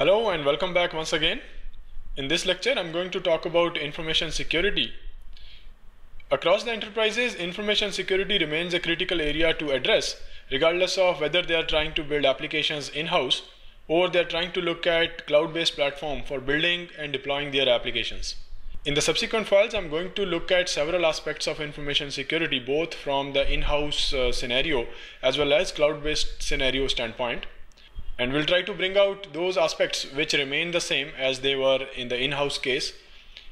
Hello and welcome back once again. In this lecture, I'm going to talk about information security. Across the enterprises, information security remains a critical area to address, regardless of whether they are trying to build applications in-house or they are trying to look at cloud-based platform for building and deploying their applications. In the subsequent files, I'm going to look at several aspects of information security, both from the in-house uh, scenario as well as cloud-based scenario standpoint and we'll try to bring out those aspects which remain the same as they were in the in-house case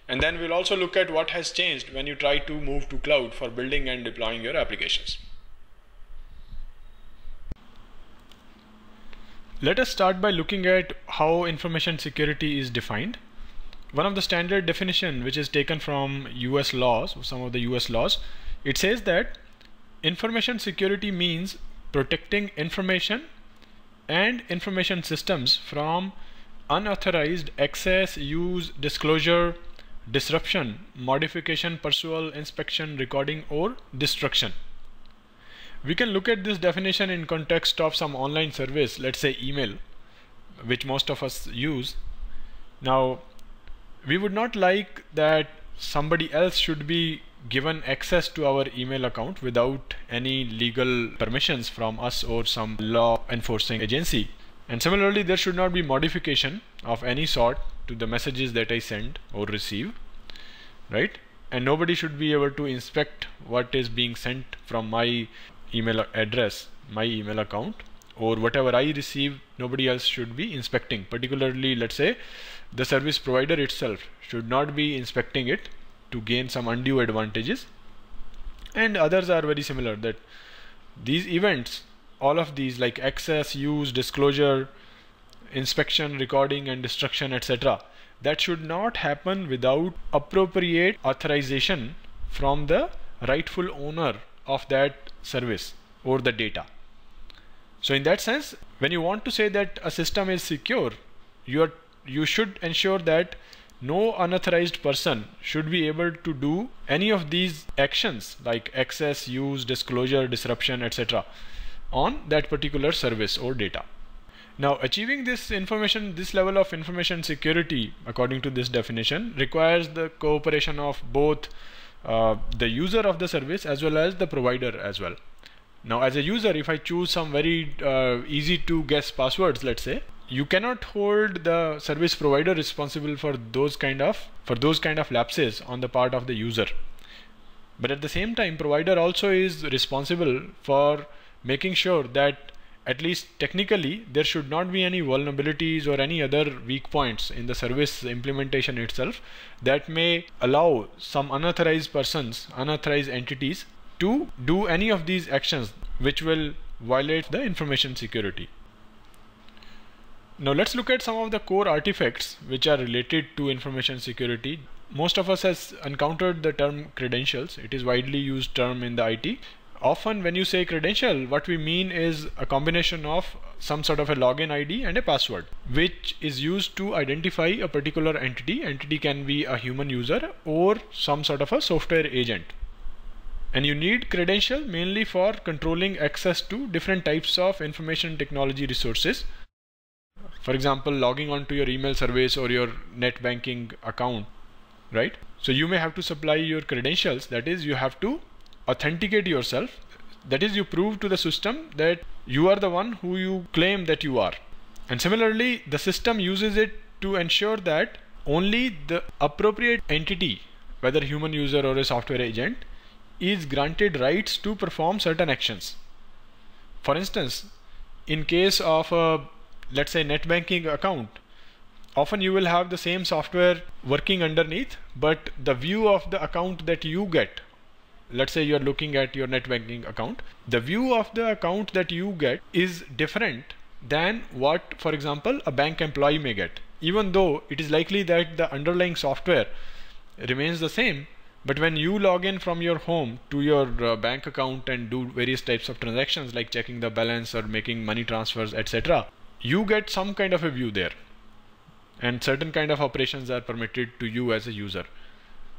and then we'll also look at what has changed when you try to move to cloud for building and deploying your applications. Let us start by looking at how information security is defined. One of the standard definition which is taken from US laws, some of the US laws, it says that information security means protecting information and information systems from unauthorized access, use, disclosure, disruption, modification, pursual, inspection, recording or destruction. We can look at this definition in context of some online service, let's say email, which most of us use. Now, we would not like that somebody else should be given access to our email account without any legal permissions from us or some law enforcing agency. And similarly, there should not be modification of any sort to the messages that I send or receive, right? And nobody should be able to inspect what is being sent from my email address, my email account or whatever I receive, nobody else should be inspecting. Particularly, let's say the service provider itself should not be inspecting it to gain some undue advantages and others are very similar that these events all of these like access use disclosure inspection recording and destruction etc that should not happen without appropriate authorization from the rightful owner of that service or the data so in that sense when you want to say that a system is secure you are you should ensure that no unauthorized person should be able to do any of these actions like access, use, disclosure, disruption, etc. on that particular service or data. Now achieving this information, this level of information security according to this definition requires the cooperation of both uh, the user of the service as well as the provider as well. Now as a user if I choose some very uh, easy to guess passwords let's say you cannot hold the service provider responsible for those kind of for those kind of lapses on the part of the user but at the same time provider also is responsible for making sure that at least technically there should not be any vulnerabilities or any other weak points in the service implementation itself that may allow some unauthorized persons unauthorized entities to do any of these actions which will violate the information security now let's look at some of the core artifacts which are related to information security. Most of us has encountered the term credentials. It is widely used term in the IT. Often when you say credential, what we mean is a combination of some sort of a login ID and a password, which is used to identify a particular entity. Entity can be a human user or some sort of a software agent and you need credential mainly for controlling access to different types of information technology resources for example logging on to your email service or your net banking account right so you may have to supply your credentials that is you have to authenticate yourself that is you prove to the system that you are the one who you claim that you are and similarly the system uses it to ensure that only the appropriate entity whether human user or a software agent is granted rights to perform certain actions for instance in case of a let's say net banking account often you will have the same software working underneath but the view of the account that you get let's say you're looking at your net banking account the view of the account that you get is different than what for example a bank employee may get even though it is likely that the underlying software remains the same but when you log in from your home to your uh, bank account and do various types of transactions like checking the balance or making money transfers, etc., you get some kind of a view there and certain kind of operations are permitted to you as a user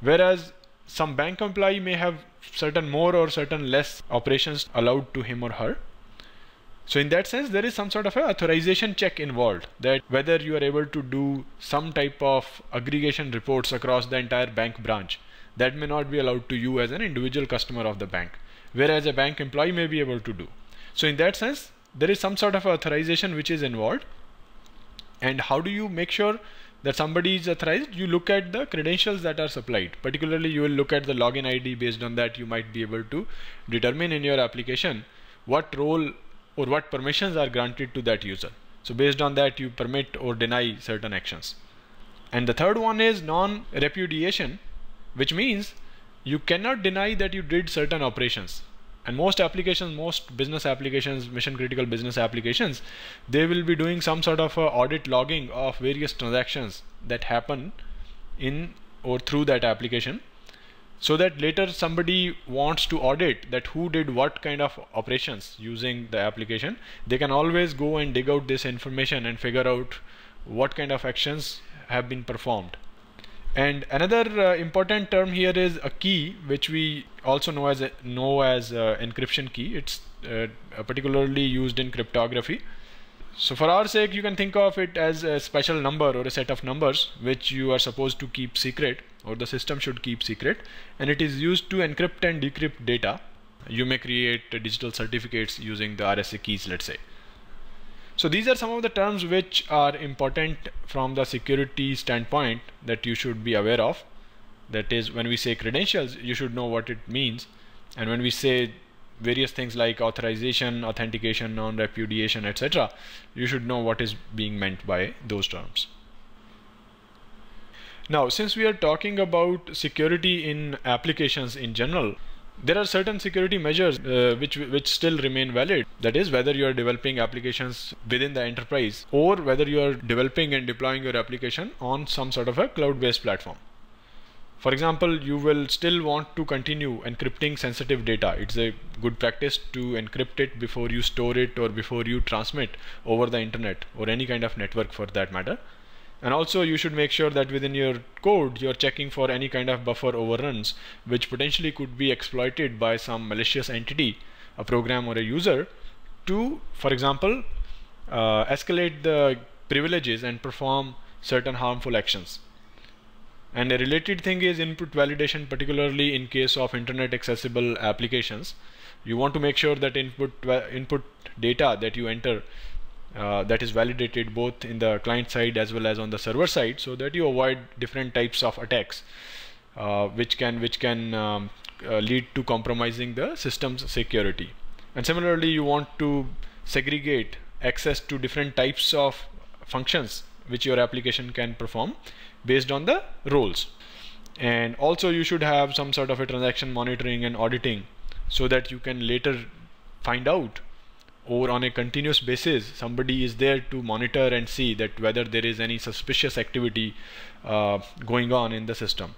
whereas some bank employee may have certain more or certain less operations allowed to him or her so in that sense there is some sort of a authorization check involved that whether you are able to do some type of aggregation reports across the entire bank branch that may not be allowed to you as an individual customer of the bank whereas a bank employee may be able to do so in that sense there is some sort of authorization which is involved and how do you make sure that somebody is authorized you look at the credentials that are supplied particularly you will look at the login id based on that you might be able to determine in your application what role or what permissions are granted to that user so based on that you permit or deny certain actions and the third one is non repudiation which means you cannot deny that you did certain operations and most applications most business applications mission critical business applications they will be doing some sort of uh, audit logging of various transactions that happen in or through that application so that later somebody wants to audit that who did what kind of operations using the application they can always go and dig out this information and figure out what kind of actions have been performed and another uh, important term here is a key, which we also know as a, know as uh, encryption key. It's uh, particularly used in cryptography. So for our sake, you can think of it as a special number or a set of numbers which you are supposed to keep secret or the system should keep secret and it is used to encrypt and decrypt data. You may create digital certificates using the RSA keys let's say. So these are some of the terms which are important from the security standpoint that you should be aware of. That is when we say credentials, you should know what it means. And when we say various things like authorization, authentication, non-repudiation, etc., you should know what is being meant by those terms. Now, since we are talking about security in applications in general, there are certain security measures uh, which which still remain valid that is whether you are developing applications within the enterprise or whether you are developing and deploying your application on some sort of a cloud based platform for example you will still want to continue encrypting sensitive data it's a good practice to encrypt it before you store it or before you transmit over the internet or any kind of network for that matter and also you should make sure that within your code you're checking for any kind of buffer overruns which potentially could be exploited by some malicious entity a program or a user to for example uh, escalate the privileges and perform certain harmful actions and a related thing is input validation particularly in case of internet accessible applications you want to make sure that input uh, input data that you enter uh, that is validated both in the client side as well as on the server side so that you avoid different types of attacks uh, which can which can um, uh, lead to compromising the system's security and similarly you want to segregate access to different types of functions which your application can perform based on the roles and also you should have some sort of a transaction monitoring and auditing so that you can later find out or on a continuous basis somebody is there to monitor and see that whether there is any suspicious activity uh, going on in the system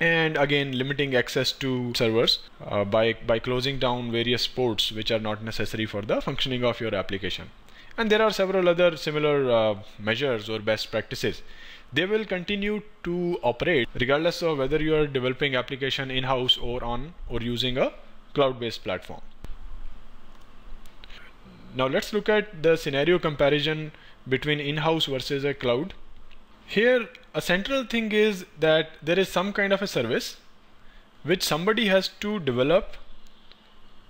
and again limiting access to servers uh, by by closing down various ports which are not necessary for the functioning of your application and there are several other similar uh, measures or best practices they will continue to operate regardless of whether you are developing application in house or on or using a cloud based platform now let's look at the scenario comparison between in-house versus a cloud. Here a central thing is that there is some kind of a service which somebody has to develop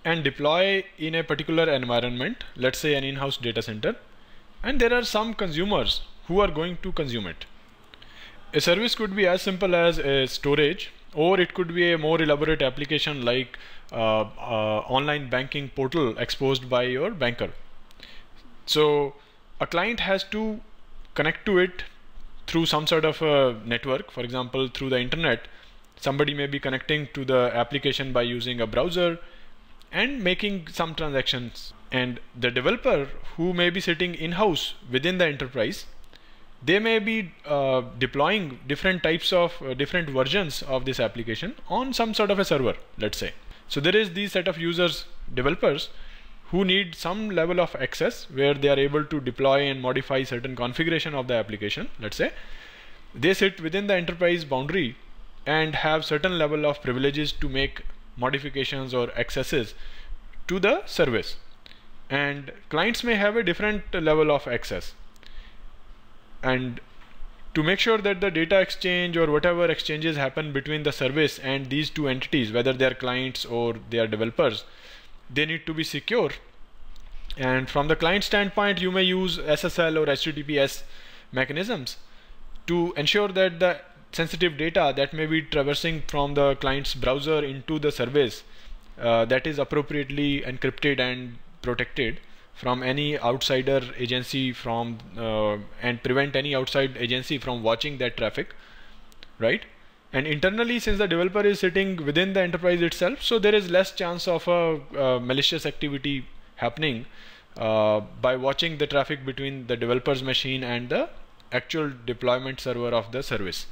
and deploy in a particular environment, let's say an in-house data center, and there are some consumers who are going to consume it. A service could be as simple as a storage or it could be a more elaborate application like uh, uh, online banking portal exposed by your banker. So a client has to connect to it through some sort of a network, for example, through the internet. Somebody may be connecting to the application by using a browser and making some transactions. And the developer who may be sitting in-house within the enterprise they may be uh, deploying different types of uh, different versions of this application on some sort of a server let's say so there is these set of users developers who need some level of access where they are able to deploy and modify certain configuration of the application let's say they sit within the enterprise boundary and have certain level of privileges to make modifications or accesses to the service and clients may have a different level of access and to make sure that the data exchange or whatever exchanges happen between the service and these two entities whether they are clients or they are developers they need to be secure and from the client standpoint you may use SSL or HTTPS mechanisms to ensure that the sensitive data that may be traversing from the client's browser into the service uh, that is appropriately encrypted and protected from any outsider agency from uh, and prevent any outside agency from watching that traffic right and internally since the developer is sitting within the enterprise itself so there is less chance of a uh, malicious activity happening uh, by watching the traffic between the developer's machine and the actual deployment server of the service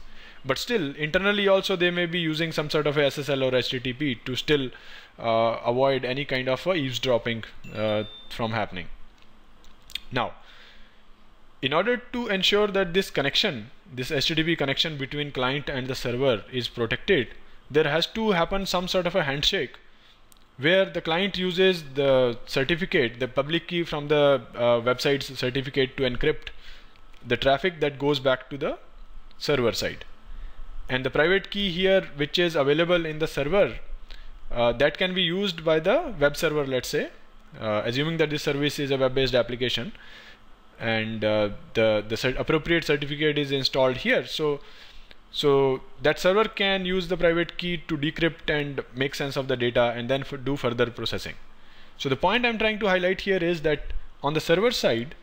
but still internally also they may be using some sort of SSL or HTTP to still uh, avoid any kind of uh, eavesdropping uh, from happening. Now, in order to ensure that this connection, this HTTP connection between client and the server is protected, there has to happen some sort of a handshake where the client uses the certificate, the public key from the uh, website's certificate to encrypt the traffic that goes back to the server side. And the private key here, which is available in the server, uh, that can be used by the web server let's say uh, assuming that this service is a web-based application and uh, the the cert appropriate certificate is installed here so so that server can use the private key to decrypt and make sense of the data and then do further processing so the point I'm trying to highlight here is that on the server side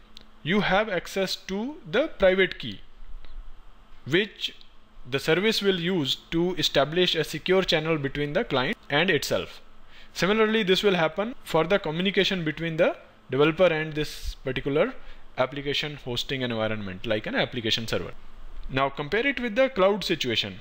you have access to the private key which the service will use to establish a secure channel between the client and itself. Similarly, this will happen for the communication between the developer and this particular application hosting environment like an application server. Now compare it with the cloud situation.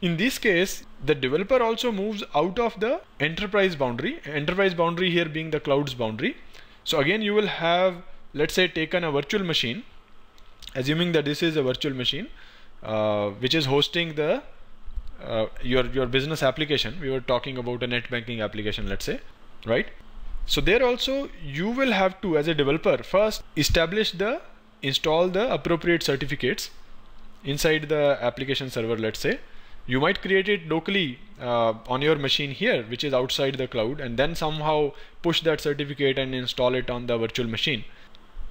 In this case, the developer also moves out of the enterprise boundary, enterprise boundary here being the cloud's boundary. So again, you will have, let's say, taken a virtual machine, assuming that this is a virtual machine uh, which is hosting the uh, your your business application we were talking about a net banking application let's say right so there also you will have to as a developer first establish the install the appropriate certificates inside the application server let's say you might create it locally uh, on your machine here which is outside the cloud and then somehow push that certificate and install it on the virtual machine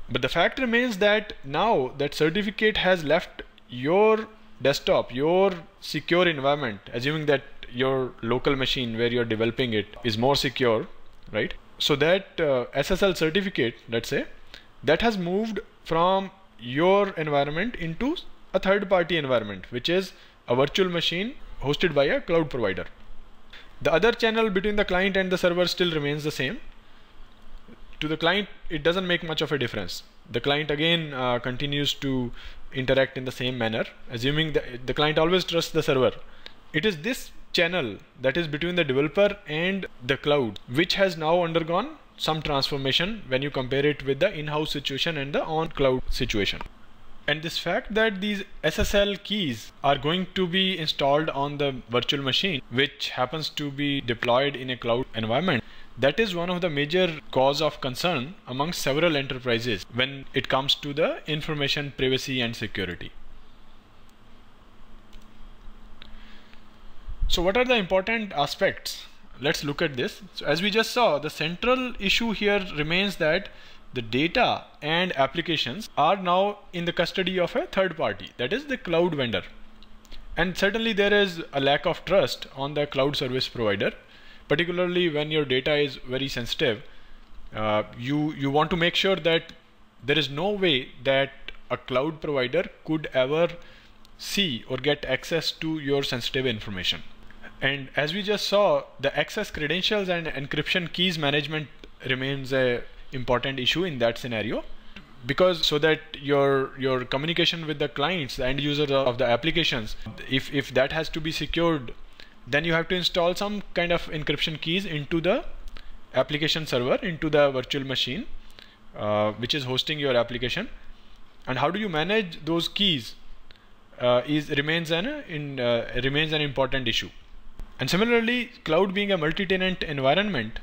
but the fact remains that now that certificate has left your desktop, your secure environment, assuming that your local machine where you're developing it is more secure, right? So that uh, SSL certificate, let's say, that has moved from your environment into a third party environment, which is a virtual machine hosted by a cloud provider. The other channel between the client and the server still remains the same. To the client, it doesn't make much of a difference. The client again uh, continues to interact in the same manner assuming that the client always trusts the server it is this channel that is between the developer and the cloud which has now undergone some transformation when you compare it with the in-house situation and the on-cloud situation and this fact that these SSL keys are going to be installed on the virtual machine which happens to be deployed in a cloud environment that is one of the major cause of concern among several enterprises when it comes to the information privacy and security. So what are the important aspects? Let's look at this. So as we just saw, the central issue here remains that the data and applications are now in the custody of a third party, that is the cloud vendor. And certainly there is a lack of trust on the cloud service provider particularly when your data is very sensitive, uh, you, you want to make sure that there is no way that a cloud provider could ever see or get access to your sensitive information. And as we just saw, the access credentials and encryption keys management remains a important issue in that scenario because so that your your communication with the clients the end users of the applications if if that has to be secured then you have to install some kind of encryption keys into the application server into the virtual machine uh, which is hosting your application and how do you manage those keys uh, is remains an in uh, remains an important issue and similarly cloud being a multi-tenant environment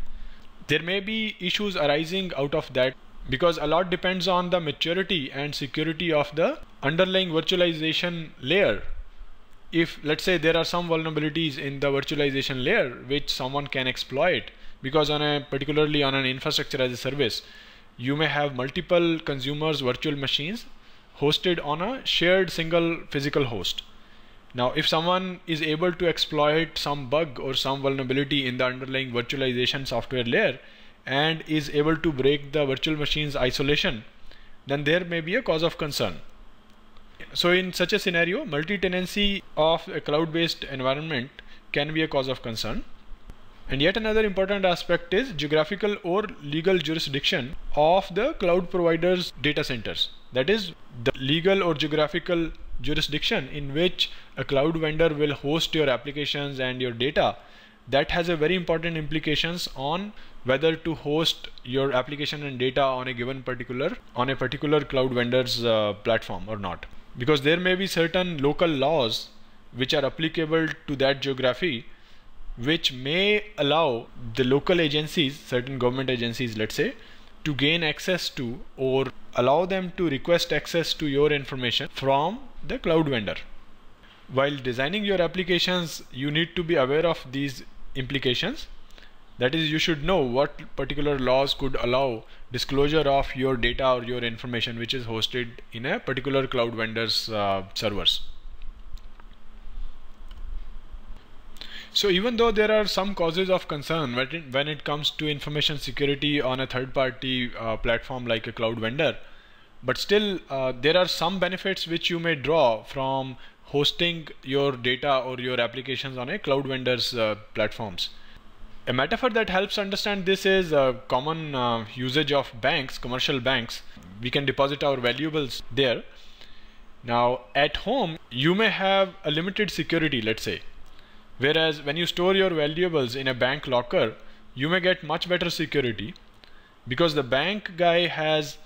there may be issues arising out of that because a lot depends on the maturity and security of the underlying virtualization layer if let's say there are some vulnerabilities in the virtualization layer which someone can exploit because on a particularly on an infrastructure as a service you may have multiple consumers virtual machines hosted on a shared single physical host now if someone is able to exploit some bug or some vulnerability in the underlying virtualization software layer and is able to break the virtual machines isolation then there may be a cause of concern so in such a scenario, multi-tenancy of a cloud-based environment can be a cause of concern. And yet another important aspect is geographical or legal jurisdiction of the cloud provider's data centers. That is the legal or geographical jurisdiction in which a cloud vendor will host your applications and your data that has a very important implications on whether to host your application and data on a given particular on a particular cloud vendor's uh, platform or not because there may be certain local laws which are applicable to that geography which may allow the local agencies certain government agencies let's say to gain access to or allow them to request access to your information from the cloud vendor while designing your applications you need to be aware of these implications that is, you should know what particular laws could allow disclosure of your data or your information which is hosted in a particular cloud vendor's uh, servers. So even though there are some causes of concern when it comes to information security on a third-party uh, platform like a cloud vendor, but still uh, there are some benefits which you may draw from hosting your data or your applications on a cloud vendor's uh, platforms. A metaphor that helps understand this is a uh, common uh, usage of banks, commercial banks. We can deposit our valuables there. Now at home, you may have a limited security, let's say. Whereas when you store your valuables in a bank locker, you may get much better security because the bank guy has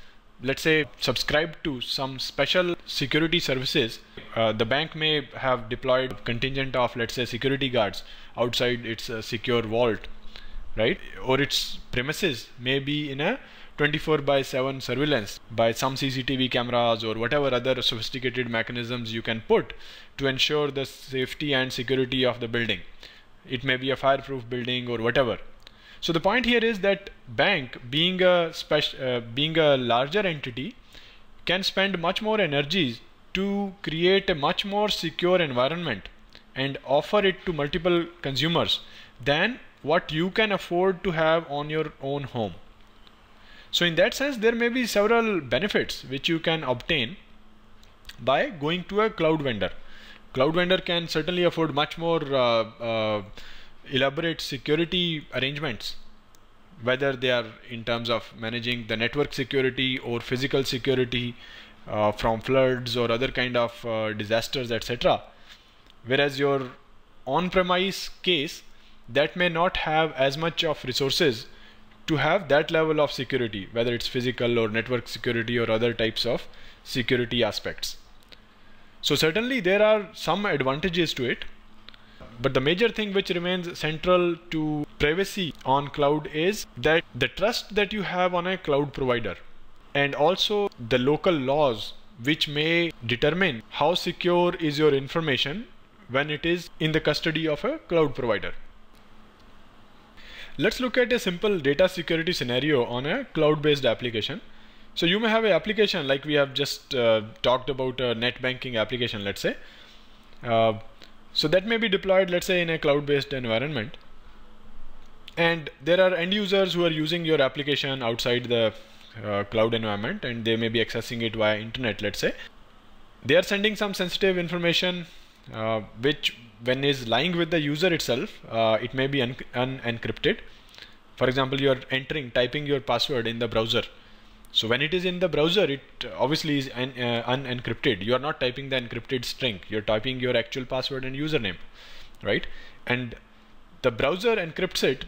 let's say subscribed to some special security services uh, the bank may have deployed contingent of let's say security guards outside its uh, secure vault right or its premises may be in a 24 by 7 surveillance by some CCTV cameras or whatever other sophisticated mechanisms you can put to ensure the safety and security of the building. It may be a fireproof building or whatever. So the point here is that bank being a uh, being a larger entity can spend much more energies to create a much more secure environment and offer it to multiple consumers than what you can afford to have on your own home. So in that sense, there may be several benefits which you can obtain by going to a cloud vendor. Cloud vendor can certainly afford much more uh, uh, elaborate security arrangements, whether they are in terms of managing the network security or physical security uh, from floods or other kind of uh, disasters, etc whereas your on-premise case that may not have as much of resources to have that level of security whether it's physical or network security or other types of security aspects so certainly there are some advantages to it but the major thing which remains central to privacy on cloud is that the trust that you have on a cloud provider and also the local laws which may determine how secure is your information when it is in the custody of a cloud provider. Let's look at a simple data security scenario on a cloud-based application. So you may have an application like we have just uh, talked about a net banking application, let's say. Uh, so that may be deployed, let's say, in a cloud-based environment. And there are end users who are using your application outside the uh, cloud environment and they may be accessing it via internet, let's say. They are sending some sensitive information uh, which when is lying with the user itself, uh, it may be un unencrypted. For example, you are entering, typing your password in the browser. So when it is in the browser, it obviously is un uh, unencrypted. You are not typing the encrypted string. You're typing your actual password and username, right? And the browser encrypts it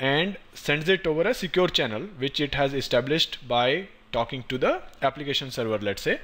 and sends it over a secure channel, which it has established by talking to the application server, let's say,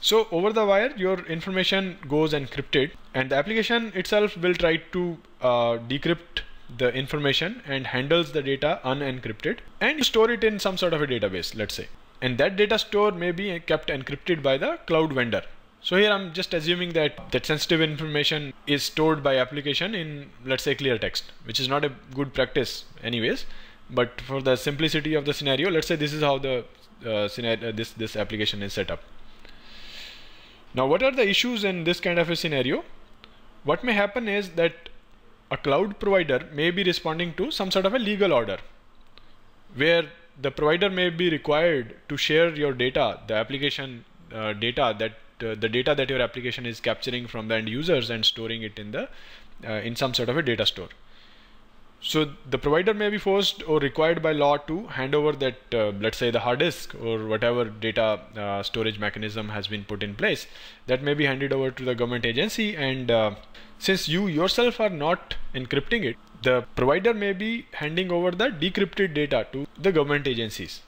so over the wire, your information goes encrypted and the application itself will try to uh, decrypt the information and handles the data unencrypted and store it in some sort of a database, let's say. And that data store may be kept encrypted by the cloud vendor. So here I'm just assuming that that sensitive information is stored by application in let's say clear text, which is not a good practice anyways. But for the simplicity of the scenario, let's say this is how the uh, scenario, uh, this, this application is set up. Now what are the issues in this kind of a scenario? What may happen is that a cloud provider may be responding to some sort of a legal order where the provider may be required to share your data, the application uh, data that uh, the data that your application is capturing from the end users and storing it in the uh, in some sort of a data store. So the provider may be forced or required by law to hand over that, uh, let's say the hard disk or whatever data uh, storage mechanism has been put in place that may be handed over to the government agency. And uh, since you yourself are not encrypting it, the provider may be handing over the decrypted data to the government agencies.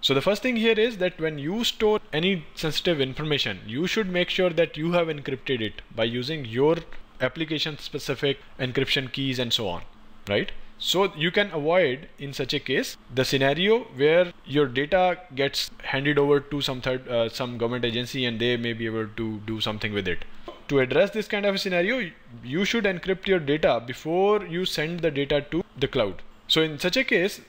So the first thing here is that when you store any sensitive information, you should make sure that you have encrypted it by using your application specific encryption keys and so on, right? So you can avoid in such a case the scenario where your data gets handed over to some third, uh, some government agency and they may be able to do something with it. To address this kind of a scenario, you should encrypt your data before you send the data to the cloud. So in such a case,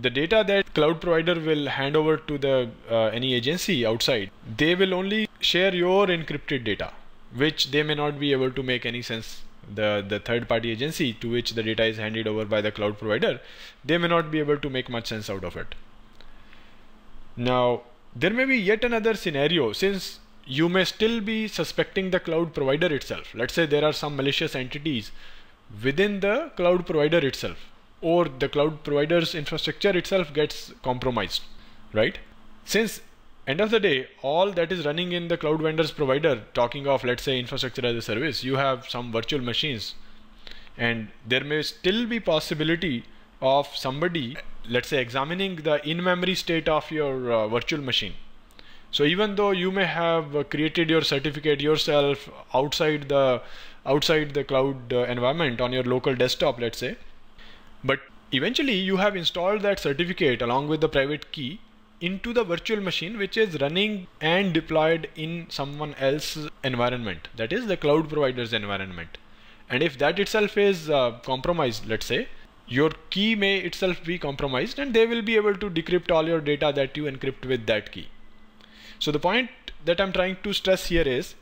the data that cloud provider will hand over to the uh, any agency outside, they will only share your encrypted data which they may not be able to make any sense the the third party agency to which the data is handed over by the cloud provider they may not be able to make much sense out of it now there may be yet another scenario since you may still be suspecting the cloud provider itself let's say there are some malicious entities within the cloud provider itself or the cloud provider's infrastructure itself gets compromised right since end of the day, all that is running in the cloud vendor's provider, talking of, let's say, infrastructure as a service, you have some virtual machines. And there may still be possibility of somebody, let's say, examining the in-memory state of your uh, virtual machine. So even though you may have uh, created your certificate yourself outside the outside the cloud uh, environment on your local desktop, let's say, but eventually you have installed that certificate along with the private key into the virtual machine which is running and deployed in someone else's environment that is the cloud provider's environment and if that itself is uh, compromised let's say your key may itself be compromised and they will be able to decrypt all your data that you encrypt with that key so the point that i'm trying to stress here is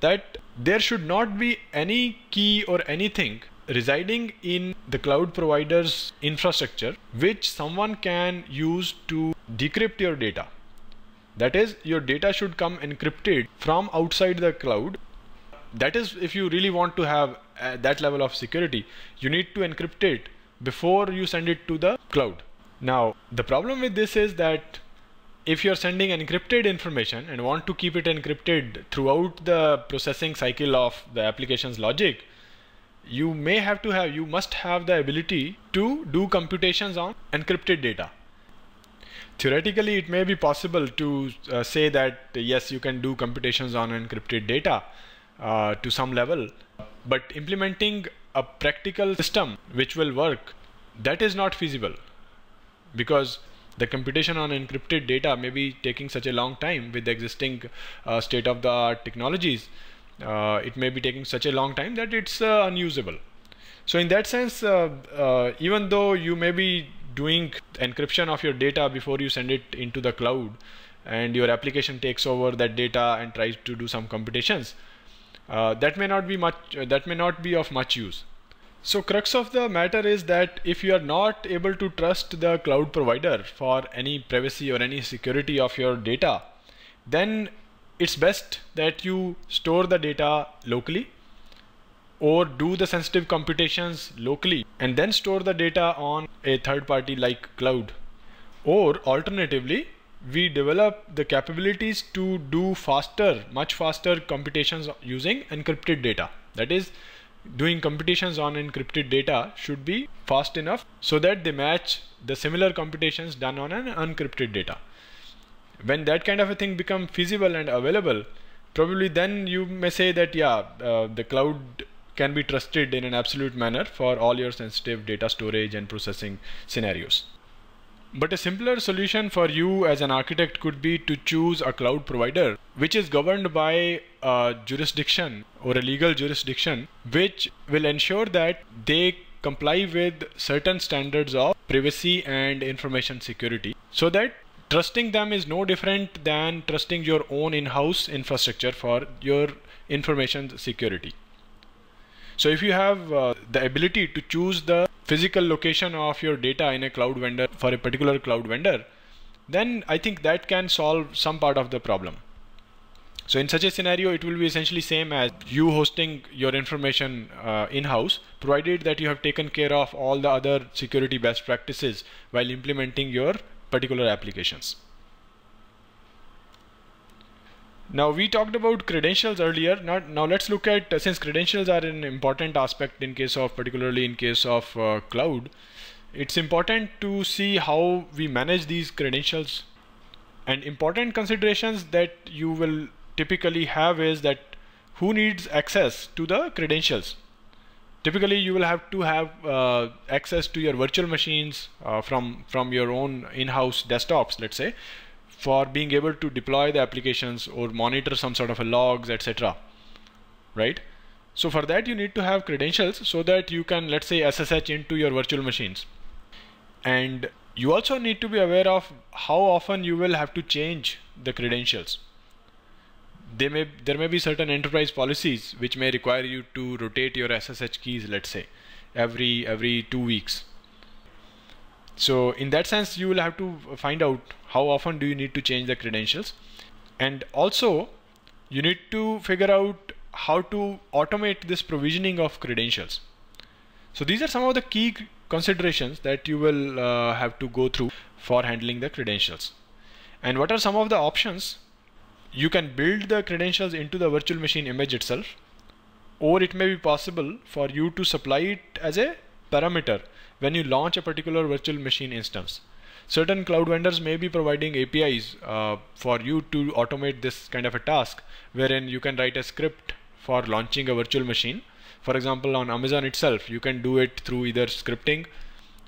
that there should not be any key or anything residing in the cloud provider's infrastructure which someone can use to decrypt your data. That is, your data should come encrypted from outside the cloud. That is, if you really want to have uh, that level of security, you need to encrypt it before you send it to the cloud. Now, the problem with this is that if you're sending encrypted information and want to keep it encrypted throughout the processing cycle of the application's logic, you may have to have, you must have the ability to do computations on encrypted data theoretically it may be possible to uh, say that yes you can do computations on encrypted data uh, to some level but implementing a practical system which will work that is not feasible because the computation on encrypted data may be taking such a long time with the existing uh, state of the art technologies uh, it may be taking such a long time that it's uh, unusable so in that sense uh, even though you may be doing encryption of your data before you send it into the cloud and your application takes over that data and tries to do some computations uh, that may not be much uh, that may not be of much use so crux of the matter is that if you are not able to trust the cloud provider for any privacy or any security of your data then it's best that you store the data locally or do the sensitive computations locally and then store the data on a third party like cloud. Or alternatively, we develop the capabilities to do faster, much faster computations using encrypted data. That is, doing computations on encrypted data should be fast enough so that they match the similar computations done on an unencrypted data. When that kind of a thing become feasible and available, probably then you may say that yeah, uh, the cloud can be trusted in an absolute manner for all your sensitive data storage and processing scenarios. But a simpler solution for you as an architect could be to choose a cloud provider which is governed by a jurisdiction or a legal jurisdiction which will ensure that they comply with certain standards of privacy and information security so that trusting them is no different than trusting your own in-house infrastructure for your information security. So if you have uh, the ability to choose the physical location of your data in a cloud vendor for a particular cloud vendor, then I think that can solve some part of the problem. So in such a scenario, it will be essentially same as you hosting your information uh, in-house, provided that you have taken care of all the other security best practices while implementing your particular applications. Now we talked about credentials earlier. Now, now let's look at uh, since credentials are an important aspect in case of particularly in case of uh, cloud, it's important to see how we manage these credentials. And important considerations that you will typically have is that who needs access to the credentials. Typically, you will have to have uh, access to your virtual machines uh, from from your own in-house desktops, let's say, for being able to deploy the applications or monitor some sort of a logs, etc. Right? So for that you need to have credentials so that you can let's say SSH into your virtual machines. And you also need to be aware of how often you will have to change the credentials. They may, there may be certain enterprise policies which may require you to rotate your SSH keys, let's say, every every two weeks so in that sense you will have to find out how often do you need to change the credentials and also you need to figure out how to automate this provisioning of credentials so these are some of the key considerations that you will uh, have to go through for handling the credentials and what are some of the options you can build the credentials into the virtual machine image itself or it may be possible for you to supply it as a parameter when you launch a particular virtual machine instance. Certain cloud vendors may be providing APIs uh, for you to automate this kind of a task wherein you can write a script for launching a virtual machine. For example, on Amazon itself, you can do it through either scripting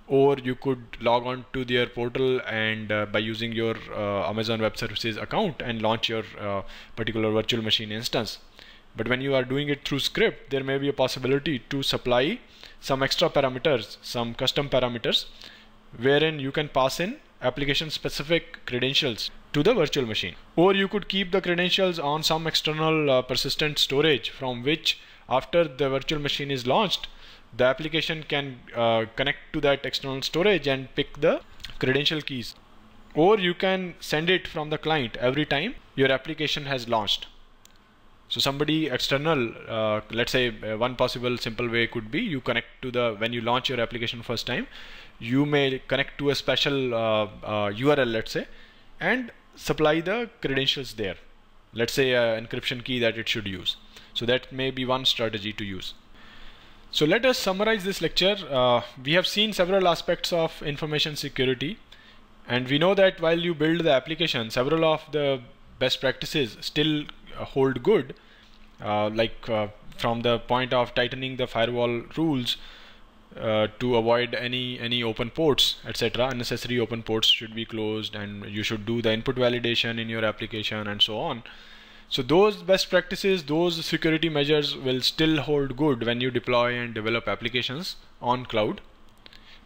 or you could log on to their portal and uh, by using your uh, Amazon Web Services account and launch your uh, particular virtual machine instance. But when you are doing it through script, there may be a possibility to supply some extra parameters, some custom parameters, wherein you can pass in application specific credentials to the virtual machine. Or you could keep the credentials on some external uh, persistent storage from which after the virtual machine is launched, the application can uh, connect to that external storage and pick the credential keys. Or you can send it from the client every time your application has launched so somebody external uh, let's say uh, one possible simple way could be you connect to the when you launch your application first time you may connect to a special uh, uh, url let's say and supply the credentials there let's say an uh, encryption key that it should use so that may be one strategy to use so let us summarize this lecture uh, we have seen several aspects of information security and we know that while you build the application several of the best practices still uh, hold good, uh, like uh, from the point of tightening the firewall rules uh, to avoid any any open ports etc unnecessary open ports should be closed and you should do the input validation in your application and so on so those best practices those security measures will still hold good when you deploy and develop applications on cloud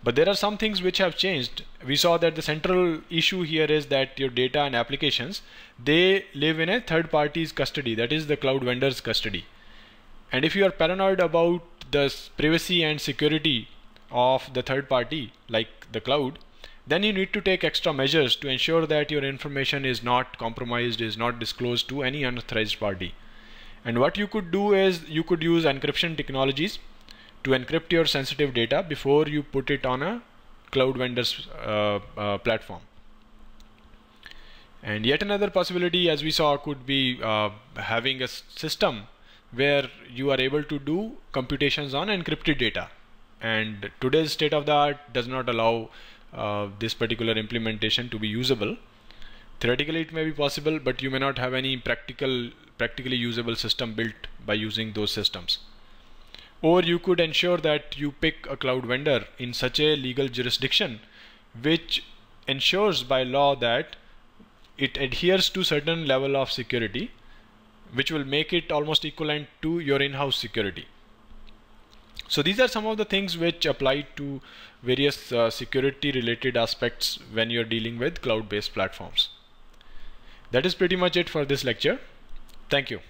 but there are some things which have changed. We saw that the central issue here is that your data and applications, they live in a third party's custody, that is the cloud vendor's custody. And if you are paranoid about the privacy and security of the third party, like the cloud, then you need to take extra measures to ensure that your information is not compromised, is not disclosed to any unauthorized party. And what you could do is you could use encryption technologies to encrypt your sensitive data before you put it on a cloud vendor's uh, uh, platform. And yet another possibility as we saw could be uh, having a system where you are able to do computations on encrypted data. And today's state of the art does not allow uh, this particular implementation to be usable. Theoretically it may be possible but you may not have any practical practically usable system built by using those systems. Or you could ensure that you pick a cloud vendor in such a legal jurisdiction which ensures by law that it adheres to certain level of security which will make it almost equivalent to your in-house security. So these are some of the things which apply to various uh, security related aspects when you're dealing with cloud-based platforms. That is pretty much it for this lecture. Thank you.